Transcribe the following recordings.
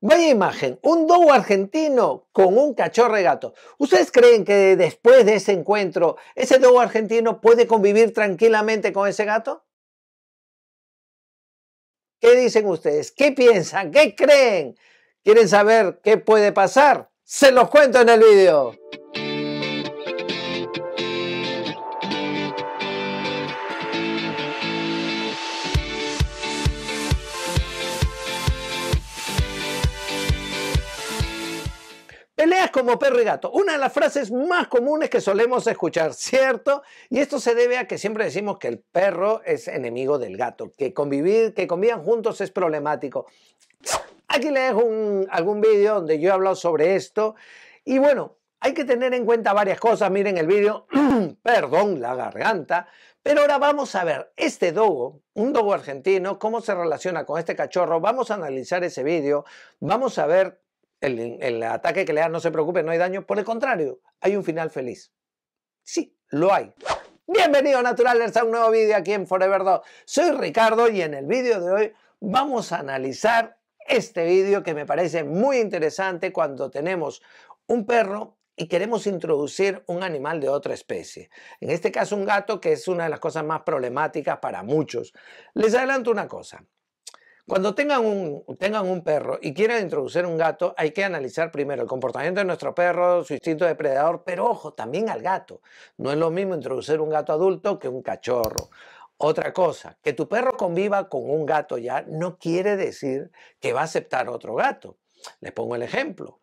Vaya imagen, un dogo argentino con un cachorro gato. ¿Ustedes creen que después de ese encuentro, ese dogo argentino puede convivir tranquilamente con ese gato? ¿Qué dicen ustedes? ¿Qué piensan? ¿Qué creen? ¿Quieren saber qué puede pasar? Se los cuento en el video. como perro y gato. Una de las frases más comunes que solemos escuchar, ¿cierto? Y esto se debe a que siempre decimos que el perro es enemigo del gato, que convivir, que convivan juntos es problemático. Aquí les dejo algún vídeo donde yo he hablado sobre esto. Y bueno, hay que tener en cuenta varias cosas. Miren el vídeo, perdón, la garganta. Pero ahora vamos a ver este dogo, un dogo argentino, cómo se relaciona con este cachorro. Vamos a analizar ese vídeo. Vamos a ver el, ataque que le da, no se preocupe, no hay daño. Por el contrario, hay un final feliz. Sí, lo hay. Bienvenido Naturalers a un nuevo vídeo aquí en Forever 2. Soy Ricardo y en el vídeo de hoy vamos a analizar este vídeo que me parece muy interesante cuando tenemos un perro y queremos introducir un animal de otra especie. En este caso un gato que es una de las cosas más problemáticas para muchos. Les adelanto una cosa. Cuando tengan un, tengan un perro y quieran introducir un gato, hay que analizar primero el comportamiento de nuestro perro, su instinto depredador, pero ojo, también al gato. No es lo mismo introducir un gato adulto que un cachorro. Otra cosa, que tu perro conviva con un gato ya no quiere decir que va a aceptar otro gato. Les pongo el ejemplo.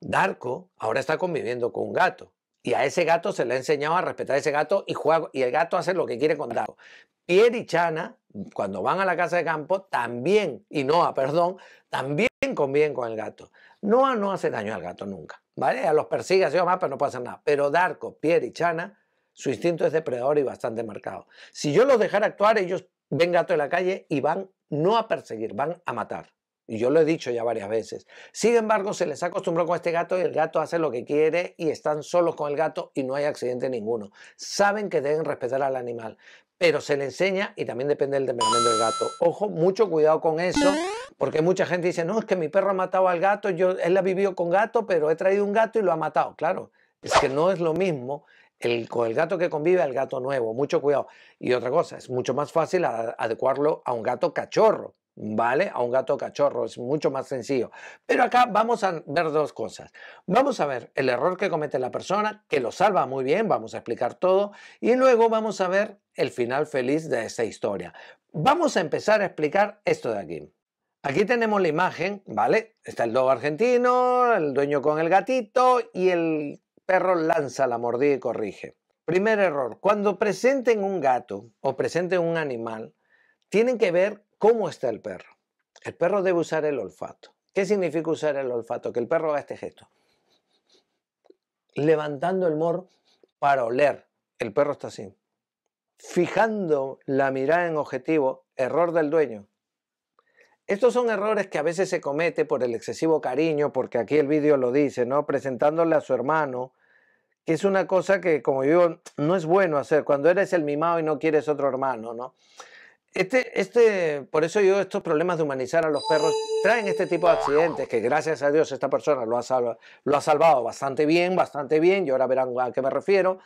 Darko ahora está conviviendo con un gato. Y a ese gato se le ha enseñado a respetar ese gato y, juega, y el gato hace lo que quiere con Dago. Pierre y Chana, cuando van a la casa de campo, también, y Noah, perdón, también conviven con el gato. Noah no hace daño al gato nunca, ¿vale? A los persigue, así o más, pero no pasa nada. Pero Darko, Pierre y Chana, su instinto es depredador y bastante marcado. Si yo los dejara actuar, ellos ven gato en la calle y van no a perseguir, van a matar. Y yo lo he dicho ya varias veces. Sin embargo, se les acostumbró con este gato y el gato hace lo que quiere y están solos con el gato y no hay accidente ninguno. Saben que deben respetar al animal, pero se le enseña y también depende del temperamento del gato. Ojo, mucho cuidado con eso, porque mucha gente dice, no, es que mi perro ha matado al gato, yo, él ha vivido con gato, pero he traído un gato y lo ha matado. Claro, es que no es lo mismo el, con el gato que convive al gato nuevo, mucho cuidado. Y otra cosa, es mucho más fácil adecuarlo a un gato cachorro, ¿vale? A un gato cachorro, es mucho más sencillo. Pero acá vamos a ver dos cosas. Vamos a ver el error que comete la persona, que lo salva muy bien, vamos a explicar todo, y luego vamos a ver el final feliz de esta historia. Vamos a empezar a explicar esto de aquí. Aquí tenemos la imagen, ¿vale? Está el dog argentino, el dueño con el gatito y el perro lanza la mordida y corrige. Primer error, cuando presenten un gato o presenten un animal, tienen que ver ¿Cómo está el perro? El perro debe usar el olfato. ¿Qué significa usar el olfato? Que el perro haga este gesto. Levantando el morro para oler. El perro está así. Fijando la mirada en objetivo, error del dueño. Estos son errores que a veces se comete por el excesivo cariño, porque aquí el vídeo lo dice, ¿no? Presentándole a su hermano, que es una cosa que, como yo, no es bueno hacer cuando eres el mimado y no quieres otro hermano, ¿no? Este, este, por eso yo estos problemas de humanizar a los perros traen este tipo de accidentes que gracias a Dios esta persona lo ha, lo ha salvado bastante bien, bastante bien, y ahora verán a qué me refiero,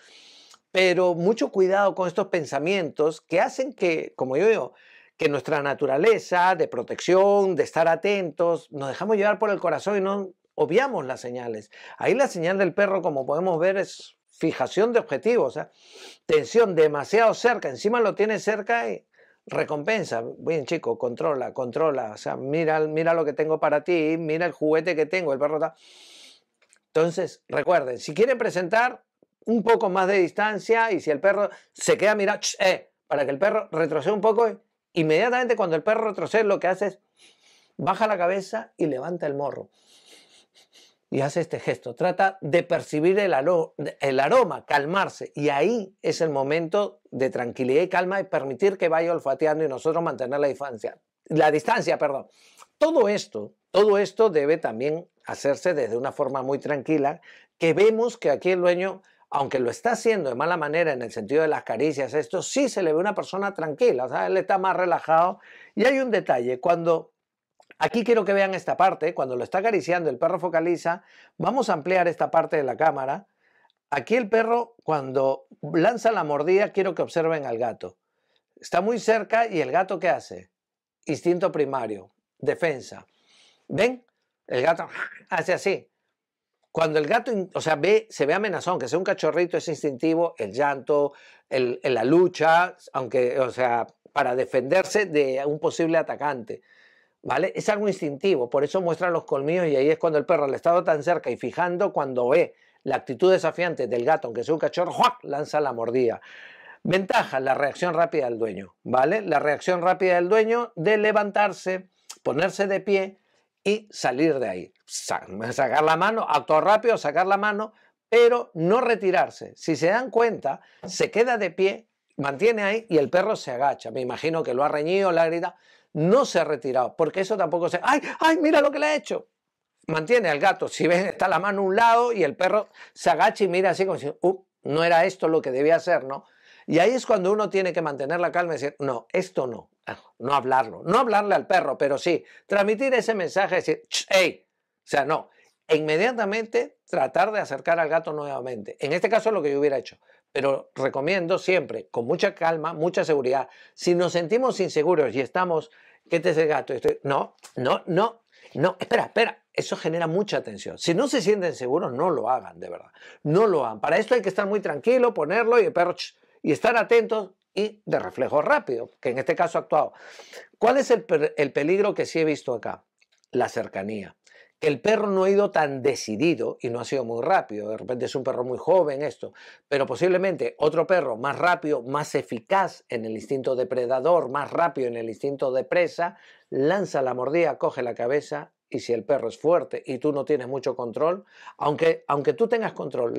pero mucho cuidado con estos pensamientos que hacen que, como yo digo, que nuestra naturaleza de protección, de estar atentos, nos dejamos llevar por el corazón y no obviamos las señales. Ahí la señal del perro, como podemos ver, es fijación de objetivos, sea, tensión demasiado cerca, encima lo tiene cerca y recompensa. Bien, chico, controla, controla. O sea, mira, mira lo que tengo para ti, mira el juguete que tengo, el perro está. Entonces, recuerden, si quieren presentar un poco más de distancia y si el perro se queda mirando, eh, para que el perro retroceda un poco, inmediatamente cuando el perro retrocede, lo que hace es baja la cabeza y levanta el morro y hace este gesto. Trata de percibir el, aroma, calmarse. Y ahí es el momento de tranquilidad y calma y permitir que vaya olfateando y nosotros mantener la distancia. La distancia, perdón. Todo esto, todo esto debe también hacerse desde una forma muy tranquila, que vemos que aquí el dueño, aunque lo está haciendo de mala manera en el sentido de las caricias, esto sí se le ve una persona tranquila, o sea, él está más relajado. Y hay un detalle, cuando Aquí quiero que vean esta parte, cuando lo está acariciando el perro focaliza, vamos a ampliar esta parte de la cámara. Aquí el perro cuando lanza la mordida quiero que observen al gato. Está muy cerca y el gato ¿qué hace? Instinto primario, defensa. ¿Ven? El gato hace así. Cuando el gato, o sea, ve, se ve amenazón, que sea un cachorrito es instintivo, el llanto, la lucha, aunque, o sea, para defenderse de un posible atacante. ¿vale? Es algo instintivo, por eso muestra los colmillos y ahí es cuando el perro al estado tan cerca y fijando cuando ve la actitud desafiante del gato, aunque sea un cachorro, lanza la mordida. Ventaja, la reacción rápida del dueño, ¿vale? La reacción rápida del dueño de levantarse, ponerse de pie y salir de ahí. Sacar la mano, actuar rápido, sacar la mano, pero no retirarse. Si se dan cuenta, se queda de pie, mantiene ahí y el perro se agacha. Me imagino que lo ha reñido, la gritado no se ha retirado, porque eso tampoco se... ¡Ay, ay, mira lo que le ha hecho! Mantiene al gato, si ven, está la mano a un lado y el perro se agacha y mira así como si, uh, no era esto lo que debía hacer, ¿no? Y ahí es cuando uno tiene que mantener la calma y decir, no, esto no, ah, no hablarlo, no hablarle al perro, pero sí, transmitir ese mensaje decir, hey, o sea, no, inmediatamente tratar de acercar al gato nuevamente. En este caso es lo que yo hubiera hecho, pero recomiendo siempre, con mucha calma, mucha seguridad. Si nos sentimos inseguros y estamos, ¿qué te es el gato? no, no, no, no, espera, espera. Eso genera mucha tensión. Si no se sienten seguros, no lo hagan, de verdad. No lo hagan. Para esto hay que estar muy tranquilo, ponerlo y, y estar atentos y de reflejo rápido, que en este caso ha actuado. ¿Cuál es el, el peligro que sí he visto acá? La cercanía. El perro no ha ido tan decidido y no ha sido muy rápido. De repente es un perro muy joven esto, pero posiblemente otro perro más rápido, más eficaz en el instinto depredador, más rápido en el instinto de presa, lanza la mordida, coge la cabeza y si el perro es fuerte y tú no tienes mucho control, aunque, aunque tú tengas control,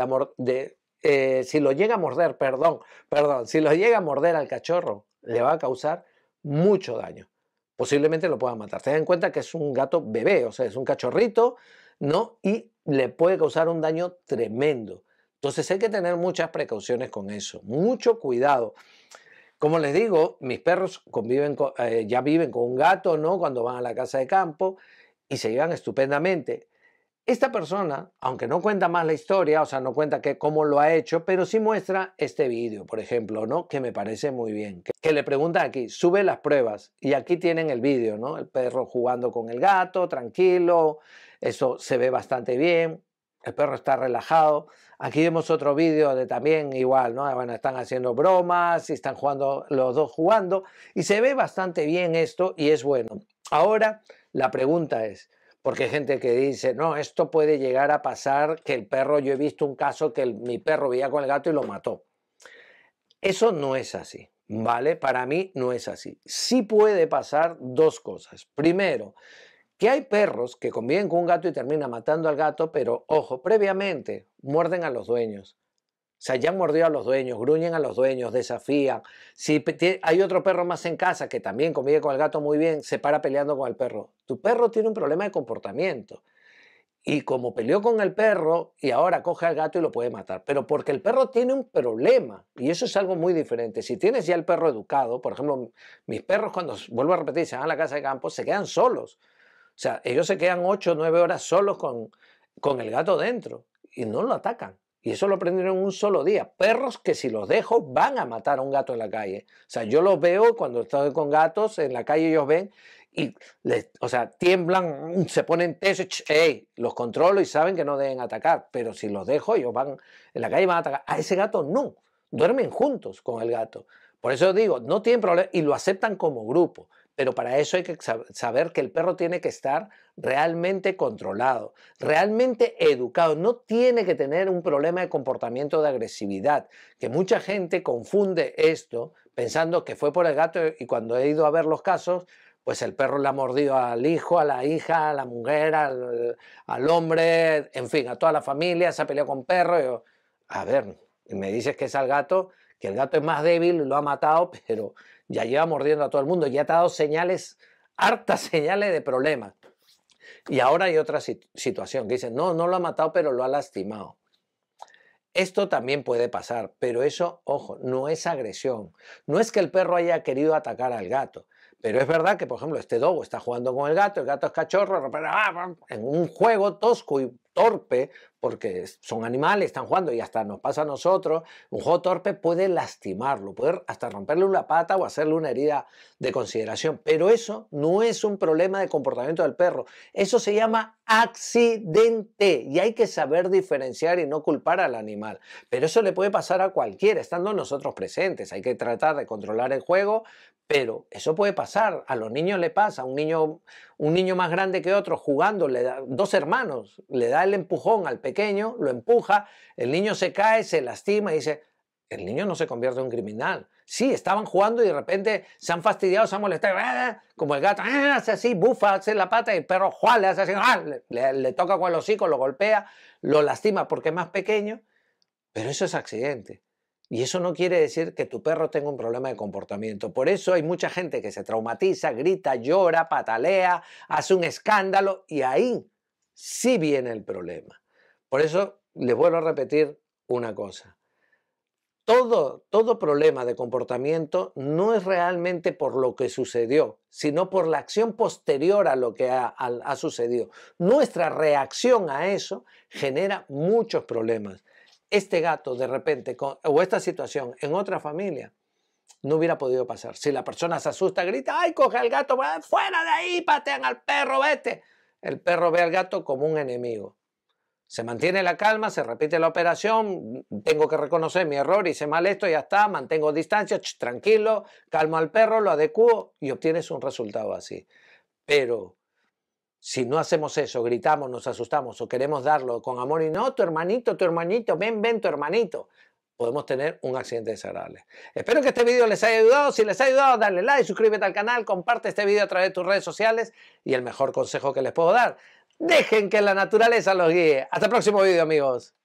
eh, si lo llega a morder, perdón, perdón, si lo llega a morder al cachorro, le va a causar mucho daño posiblemente lo pueda matar. se en cuenta que es un gato bebé, o sea, es un cachorrito, ¿no? Y le puede causar un daño tremendo. Entonces hay que tener muchas precauciones con eso, mucho cuidado. Como les digo, mis perros conviven eh, ya viven con un gato, ¿no? Cuando van a la casa de campo y se llevan estupendamente. Esta persona, aunque no cuenta más la historia, o sea, no cuenta cómo lo ha hecho, pero sí muestra este vídeo, por ejemplo, ¿no? Que me parece muy bien. Que, le pregunta aquí, sube las pruebas y aquí tienen el vídeo, ¿no? El perro jugando con el gato, tranquilo, eso se ve bastante bien, el perro está relajado. Aquí vemos otro vídeo de también igual, ¿no? Bueno, están haciendo bromas y están jugando los dos jugando y se ve bastante bien esto y es bueno. Ahora la pregunta es, porque hay gente que dice, no, esto puede llegar a pasar que el perro, yo he visto un caso que mi perro vía con el gato y lo mató. Eso no es así, ¿vale? Para mí no es así. Sí puede pasar dos cosas. Primero, que hay perros que conviven con un gato y termina matando al gato, pero ojo, previamente muerden a los dueños. O sea, ya han mordido a los dueños, gruñen a los dueños, desafían. Si hay otro perro más en casa que también convive con el gato muy bien, se para peleando con el perro. Tu perro tiene un problema de comportamiento. Y como peleó con el perro y ahora coge al gato y lo puede matar. Pero porque el perro tiene un problema. Y eso es algo muy diferente. Si tienes ya el perro educado, por ejemplo, mis perros cuando, vuelvo a repetir, se van a la casa de campo, se quedan solos. O sea, ellos se quedan 8 o 9 horas solos con, con el gato dentro y no lo atacan. Y eso lo aprendieron en un solo día. Perros que si los dejo van a matar a un gato en la calle. O sea, yo los veo cuando estoy con gatos en la calle, ellos ven y, o sea, tiemblan, mm, se ponen tesos, los controlo y saben que no deben atacar. Pero si los dejo, ellos van en la calle van a atacar. A ese gato no. Duermen juntos con el gato. Por eso digo, no tienen problema y lo aceptan como grupo pero para eso hay que saber que el perro tiene que estar realmente controlado, realmente educado, no tiene que tener un problema de comportamiento de agresividad, que mucha gente confunde esto pensando que fue por el gato y cuando he ido a ver los casos, pues el perro le ha mordido al hijo, a la hija, a la mujer, al, hombre, en fin, a toda la familia, se ha peleado con perro. a ver, me dices que es al gato, que el gato es más débil, lo ha matado, pero ya lleva mordiendo a todo el mundo, ya te ha dado señales, hartas señales de problemas. Y ahora hay otra situación que dicen, no, no lo ha matado, pero lo ha lastimado. Esto también puede pasar, pero eso, ojo, no es agresión. No es que el perro haya querido atacar al gato, pero es verdad que, por ejemplo, este dogo está jugando con el gato, el gato es cachorro, en un juego tosco y torpe, porque son animales, están jugando y hasta nos pasa a nosotros, un juego torpe puede lastimarlo, puede hasta romperle una pata o hacerle una herida de consideración. Pero eso no es un problema de comportamiento del perro, eso se llama accidente y hay que saber diferenciar y no culpar al animal. Pero eso le puede pasar a cualquiera, estando nosotros presentes, hay que tratar de controlar el juego, pero eso puede pasar, a los niños le pasa, a un niño un niño más grande que otro jugando, le da, dos hermanos, le da el empujón al pequeño, lo empuja, el niño se cae, se lastima y dice, el niño no se convierte en un criminal. Sí, estaban jugando y de repente se han fastidiado, se han molestado, ah, como el gato, ah, hace así, bufa, hace la pata y el perro le hace así, ah, le, le toca con el hocico, lo golpea, lo lastima porque es más pequeño, pero eso es accidente. Y eso no quiere decir que tu perro tenga un problema de comportamiento. Por eso hay mucha gente que se traumatiza, grita, llora, patalea, hace un escándalo y ahí sí viene el problema. Por eso les vuelvo a repetir una cosa. Todo, todo problema de comportamiento no es realmente por lo que sucedió, sino por la acción posterior a lo que ha sucedido. Nuestra reacción a eso genera muchos problemas este gato de repente o esta situación en otra familia no hubiera podido pasar. Si la persona se asusta, grita, ay, coge al gato, fuera de ahí, patean al perro, vete. El perro ve al gato como un enemigo. Se mantiene la calma, se repite la operación, tengo que reconocer mi error, hice mal esto, ya está, mantengo distancia, tranquilo, calmo al perro, lo adecuo y obtienes un resultado así. Pero si no hacemos eso, gritamos, nos asustamos o queremos darlo con amor y no, tu hermanito, tu hermanito, ven, ven, tu hermanito, podemos tener un accidente desagradable. Espero que este video les haya ayudado. Si les ha ayudado, dale like, suscríbete al canal, comparte este video a través de tus redes sociales y el mejor consejo que les puedo dar, dejen que la naturaleza los guíe. Hasta el próximo video, amigos.